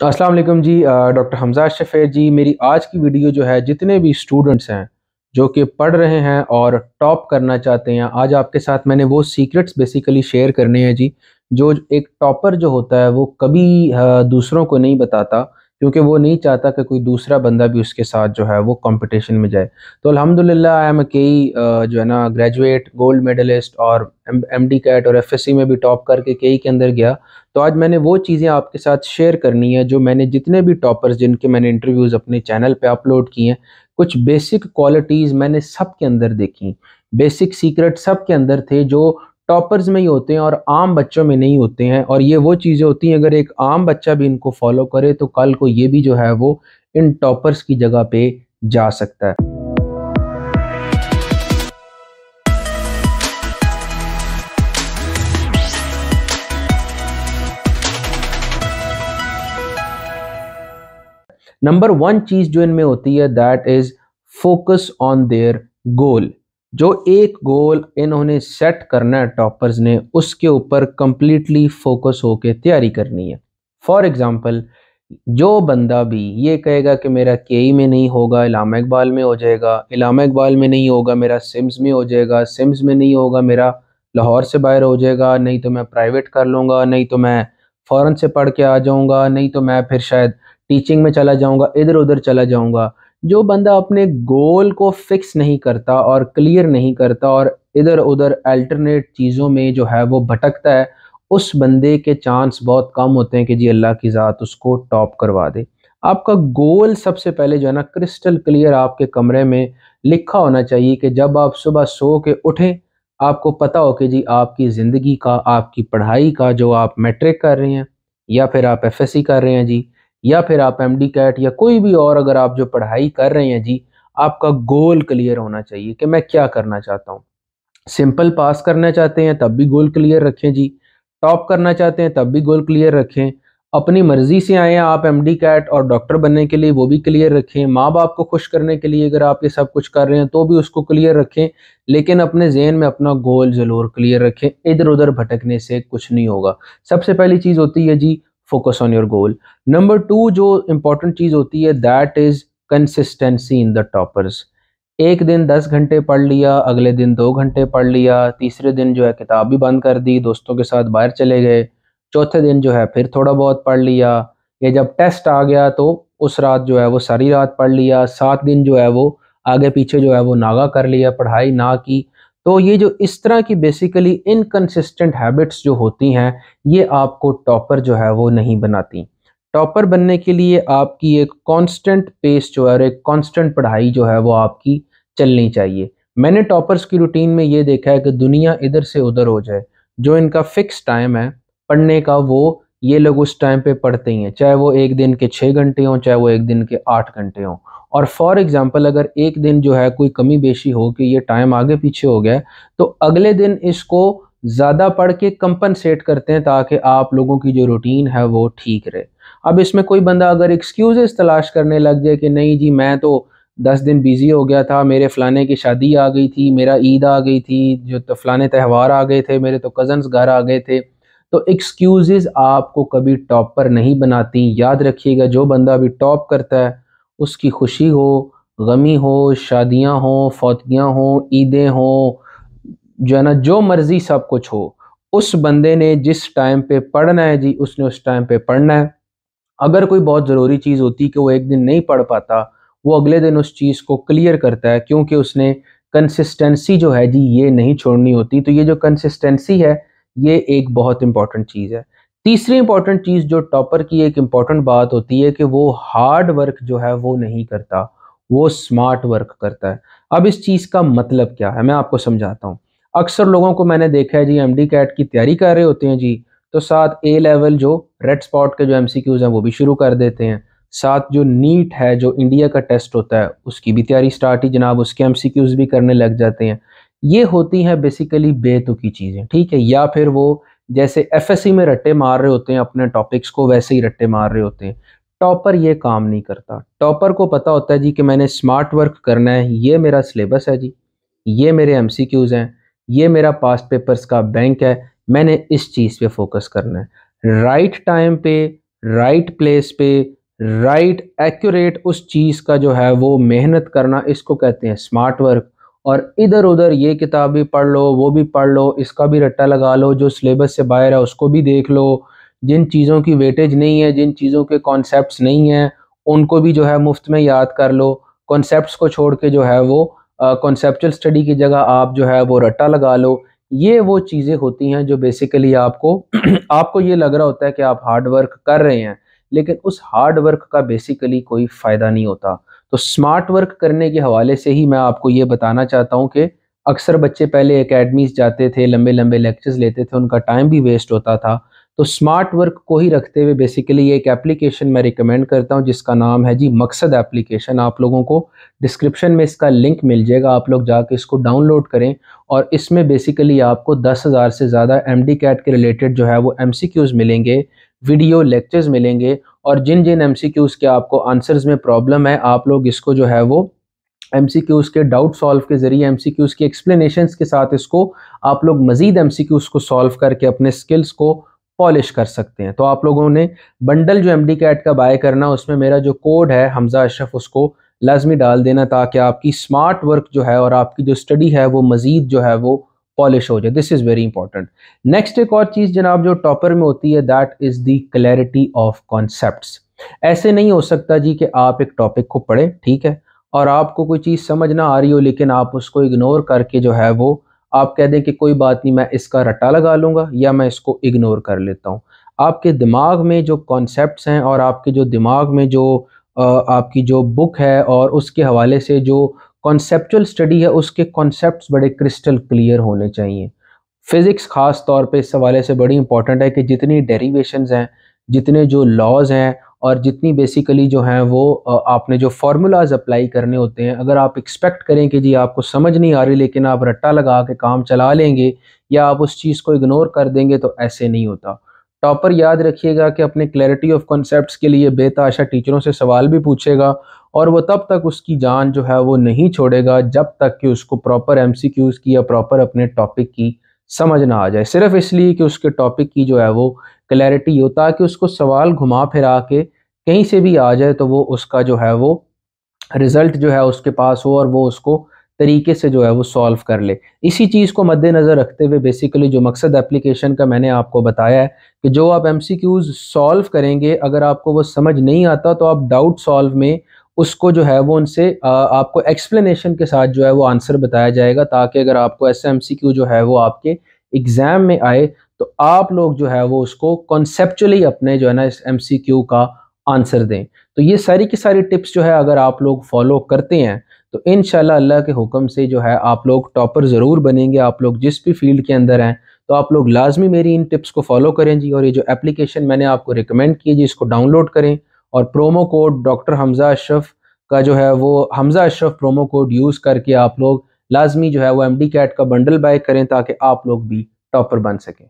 तो अस्सलाम वालेकुम जी डॉक्टर हमजा शफेद जी मेरी आज की वीडियो जो है जितने भी स्टूडेंट्स हैं जो कि पढ़ रहे हैं और टॉप करना चाहते हैं आज आपके साथ मैंने वो सीक्रेट्स बेसिकली शेयर करने हैं जी जो एक टॉपर जो होता है वो कभी दूसरों को नहीं बताता क्योंकि वो नहीं चाहता कि कोई दूसरा बंदा भी उसके साथ जो है वो कंपटीशन में जाए तो अल्हम्दुलिल्लाह आई एम कई जो है ना ग्रेजुएट गोल्ड मेडलिस्ट और एम डी कैट और एफ एस सी में भी टॉप करके कई के अंदर गया तो आज मैंने वो चीज़ें आपके साथ शेयर करनी है जो मैंने जितने भी टॉपर्स जिनके मैंने इंटरव्यूज़ अपने चैनल पर अपलोड किए हैं कुछ बेसिक क्वालिटीज़ मैंने सब के अंदर देखी बेसिक सीक्रेट सब के अंदर थे जो टॉपर्स में ही होते हैं और आम बच्चों में नहीं होते हैं और ये वो चीज़ें होती हैं अगर एक आम बच्चा भी इनको फॉलो करे तो कल को ये भी जो है वो इन टॉपर्स की जगह पे जा सकता है नंबर वन चीज़ जो इनमें होती है that is focus on their goal जो एक गोल इन्होंने सेट करना है टॉपर्स ने उसके ऊपर कम्प्लीटली फोकस होकर तैयारी करनी है फॉर एग्ज़ाम्पल जो बंदा भी ये कहेगा कि मेरा के ई e में नहीं होगा इलामा इकबाल में हो जाएगा इलामा इकबाल में नहीं होगा मेरा सिम्स में हो जाएगा सिम्स में नहीं होगा मेरा लाहौर से बाहर हो जाएगा नहीं तो मैं प्राइवेट कर लूँगा नहीं तो मैं फ़ौरन से पढ़ के आ जाऊँगा नहीं तो मैं फिर शायद टीचिंग में चला जाऊँगा इधर उधर चला जाऊँगा जो बंदा अपने गोल को फिक्स नहीं करता और क्लियर नहीं करता और इधर उधर अल्टरनेट चीज़ों में जो है वो भटकता है उस बंदे के चांस बहुत कम होते हैं कि जी अल्लाह की ज़ात उसको टॉप करवा दे आपका गोल सबसे पहले जो है ना क्रिस्टल क्लियर आपके कमरे में लिखा होना चाहिए कि जब आप सुबह सो के उठें आपको पता हो कि जी आपकी ज़िंदगी का आपकी पढ़ाई का जो आप मैट्रिक कर रहे हैं या फिर आप एफ कर रहे हैं जी या फिर आप एम डी कैट या कोई भी और अगर आप जो पढ़ाई कर रहे हैं जी आपका गोल क्लियर होना चाहिए कि मैं क्या करना चाहता हूँ सिंपल पास करना चाहते हैं तब भी गोल क्लियर रखें जी टॉप करना चाहते हैं तब भी गोल क्लियर रखें अपनी मर्ज़ी से आए आप एम डी कैट और डॉक्टर बनने के लिए वो भी क्लियर रखें माँ बाप को खुश करने के लिए अगर आप ये सब कुछ कर रहे हैं तो भी उसको क्लियर रखें लेकिन अपने जेहन में अपना गोल ज़रूर क्लियर रखें इधर उधर भटकने से कुछ नहीं होगा सबसे पहली चीज़ होती है जी focus on your goal number two जो इम्पोर्टेंट चीज़ होती है that is consistency in the toppers एक दिन दस घंटे पढ़ लिया अगले दिन दो घंटे पढ़ लिया तीसरे दिन जो है किताब भी बंद कर दी दोस्तों के साथ बाहर चले गए चौथे दिन जो है फिर थोड़ा बहुत पढ़ लिया या जब टेस्ट आ गया तो उस रात जो है वो सारी रात पढ़ लिया सात दिन जो है वो आगे पीछे जो है वो नागा कर लिया पढ़ाई ना की तो ये जो इस तरह की बेसिकली इनकन्सिस्टेंट हैबिट्स जो होती हैं ये आपको टॉपर जो है वो नहीं बनाती टॉपर बनने के लिए आपकी एक कांस्टेंट पेस जो है और एक कांस्टेंट पढ़ाई जो है वो आपकी चलनी चाहिए मैंने टॉपर्स की रूटीन में ये देखा है कि दुनिया इधर से उधर हो जाए जो इनका फिक्स टाइम है पढ़ने का वो ये लोग उस टाइम पे पढ़ते ही हैं चाहे वो एक दिन के छः घंटे हों चाहे वो एक दिन के आठ घंटे हों और फॉर एग्ज़ाम्पल अगर एक दिन जो है कोई कमी बेशी हो कि ये टाइम आगे पीछे हो गया तो अगले दिन इसको ज़्यादा पढ़ के कंपनसेट करते हैं ताकि आप लोगों की जो रूटीन है वो ठीक रहे अब इसमें कोई बंदा अगर एक्सक्यूज़ तलाश करने लग जाए कि नहीं जी मैं तो दस दिन बिज़ी हो गया था मेरे फ़लाने की शादी आ गई थी मेरा ईद आ गई थी जो तो फ़लाने त्यौहार आ गए थे मेरे तो कज़न्स घर आ गए थे तो एक्सक्यूज़ आपको कभी टॉप पर नहीं बनाती याद रखिएगा जो बंदा अभी टॉप करता है उसकी खुशी हो गमी हो शादियां हों फौतगियां हों ईदें हों जो है ना जो मर्ज़ी सब कुछ हो उस बंदे ने जिस टाइम पे पढ़ना है जी उसने उस टाइम पे पढ़ना है अगर कोई बहुत ज़रूरी चीज़ होती कि वो एक दिन नहीं पढ़ पाता वो अगले दिन उस चीज़ को क्लियर करता है क्योंकि उसने कंसिस्टेंसी जो है जी ये नहीं छोड़नी होती तो ये जो कंसिस्टेंसी है ये एक बहुत इंपॉर्टेंट चीज़ है तीसरी इंपॉर्टेंट चीज़ जो टॉपर की एक इम्पॉर्टेंट बात होती है कि वो हार्ड वर्क जो है वो नहीं करता वो स्मार्ट वर्क करता है अब इस चीज़ का मतलब क्या है मैं आपको समझाता हूँ अक्सर लोगों को मैंने देखा है जी एम डी कैट की तैयारी कर रहे होते हैं जी तो साथ ए लेवल जो रेड स्पॉट के जो एम सी क्यूज़ हैं वो भी शुरू कर देते हैं साथ जो नीट है जो इंडिया का टेस्ट होता है उसकी भी तैयारी स्टार्ट ही जनाब उसके एम सी क्यूज़ भी करने लग जाते हैं ये होती हैं बेसिकली बेतुकी चीज़ें ठीक है या फिर वो जैसे एफएससी में रट्टे मार रहे होते हैं अपने टॉपिक्स को वैसे ही रट्टे मार रहे होते हैं टॉपर ये काम नहीं करता टॉपर को पता होता है जी कि मैंने स्मार्ट वर्क करना है ये मेरा सिलेबस है जी ये मेरे एम हैं ये मेरा पास्ट पेपर्स का बैंक है मैंने इस चीज़ पर फोकस करना है राइट टाइम पे राइट प्लेस पे राइट एक्यूरेट उस चीज़ का जो है वो मेहनत करना इसको कहते हैं स्मार्ट वर्क और इधर उधर ये किताब भी पढ़ लो वो भी पढ़ लो इसका भी रट्टा लगा लो जो सिलेबस से बाहर है उसको भी देख लो जिन चीज़ों की वेटेज नहीं है जिन चीज़ों के कॉन्सेप्ट नहीं हैं उनको भी जो है मुफ्त में याद कर लो कॉन्सेप्ट को छोड़ के जो है वो कॉन्सेप्चुअल स्टडी की जगह आप जो है वो रट्टा लगा लो ये वो चीज़ें होती हैं जो बेसिकली आपको आपको ये लग रहा होता है कि आप हार्ड वर्क कर रहे हैं लेकिन उस हार्ड वर्क का बेसिकली कोई फ़ायदा नहीं होता तो स्मार्ट वर्क करने के हवाले से ही मैं आपको ये बताना चाहता हूँ कि अक्सर बच्चे पहले एकेडमीज जाते थे लंबे लंबे लेक्चर्स लेते थे उनका टाइम भी वेस्ट होता था तो स्मार्ट वर्क को ही रखते हुए बेसिकली एक एप्लीकेशन मैं रिकमेंड करता हूँ जिसका नाम है जी मकसद एप्लीकेशन आप लोगों को डिस्क्रिप्शन में इसका लिंक मिल जाएगा आप लोग जाके इसको डाउनलोड करें और इसमें बेसिकली आपको दस हज़ार से ज़्यादा एम डी कैट के रिलेटेड जो है वो एम सी क्यूज़ मिलेंगे वीडियो लेक्चर्स मिलेंगे और जिन जिन एम सी क्यूज़ के आपको आंसर्स में प्रॉब्लम है आप लोग इसको जो है वो एम सी क्यूज़ के डाउट सॉल्व के ज़रिए एम सी क्यूज़ की एक्सप्लेनेशंस के साथ इसको आप लोग मज़ीद एम सी क्यूज़ को सॉल्व करके अपने स्किल्स को पॉलिश कर सकते हैं तो आप लोगों ने बंडल जो एम डी कैट का बाय करना उसमें मेरा जो कोड है हमज़ा अशरफ उसको लाजमी डाल देना ताकि आपकी स्मार्ट वर्क जो है और आपकी जो स्टडी है वो मज़ीद जो है वो पॉलिश हो जाए this is very important next एक और चीज़ जनाब जो टॉपर में होती है that is the clarity of concept ऐसे नहीं हो सकता जी कि आप एक टॉपिक को पढ़ें ठीक है और आपको कोई चीज़ समझ ना आ रही हो लेकिन आप उसको इग्नोर करके जो है वो आप कह दें कि कोई बात नहीं मैं इसका रट्टा लगा लूँगा या मैं इसको इग्नोर कर लेता हूँ आपके दिमाग में जो कॉन्सेप्ट हैं और आपके जो दिमाग में जो आपकी जो बुक है और उसके हवाले से जो कॉन्सेप्चुअल स्टडी है उसके कॉन्सेप्ट बड़े क्रिस्टल क्लियर होने चाहिए फिज़िक्स ख़ास तौर पे इस हवाले से बड़ी इंपॉर्टेंट है कि जितनी डेरीवेशन हैं जितने जो लॉज हैं और जितनी बेसिकली जो हैं वो आपने जो फार्मूलाज अप्लाई करने होते हैं अगर आप एक्सपेक्ट करें कि जी आपको समझ नहीं आ रही लेकिन आप रट्टा लगा के काम चला लेंगे या आप उस चीज़ को इग्नोर कर देंगे तो ऐसे नहीं होता टॉपर याद रखिएगा कि अपने क्लैरिटी ऑफ कॉन्सेप्ट के लिए बेताशा टीचरों से सवाल भी पूछेगा और वो तब तक उसकी जान जो है वो नहीं छोड़ेगा जब तक कि उसको प्रॉपर एम की या प्रॉपर अपने टॉपिक की समझ ना आ जाए सिर्फ इसलिए कि उसके टॉपिक की जो है वो क्लैरिटी हो ताकि उसको सवाल घुमा फिरा के कहीं से भी आ जाए तो वो उसका जो है वो रिज़ल्ट जो है उसके पास हो और वो उसको तरीके से जो है वो सॉल्व कर ले इसी चीज़ को मद्देनज़र रखते हुए बेसिकली जो मकसद एप्लीकेशन का मैंने आपको बताया है कि जो आप एम सी क्यूज़ सॉल्व करेंगे अगर आपको वो समझ नहीं आता तो आप डाउट सॉल्व में उसको जो है वो उनसे आपको एक्सप्लेनेशन के साथ जो है वो आंसर बताया जाएगा ताकि अगर आपको एस एम जो है वो आपके एग्ज़ाम में आए तो आप लोग जो है वो उसको कॉन्सेप्चुअली अपने जो है ना इस एम का आंसर दें तो ये सारी की सारी टिप्स जो है अगर आप लोग फॉलो करते हैं तो इन अल्लाह के हुक्म से जो है आप लोग टॉपर ज़रूर बनेंगे आप लोग जिस भी फील्ड के अंदर हैं तो आप लोग लाजमी मेरी इन टिप्स को फॉलो करें जी और ये जो एप्लीकेशन मैंने आपको रिकमेंड की जी इसको डाउनलोड करें और promo code doctor Hamza Ashraf का जो है वो Hamza Ashraf promo code use करके आप लोग लाजमी जो है वो एम डी कैट का बंडल बाय करें ताकि आप लोग भी टॉपर बन सकें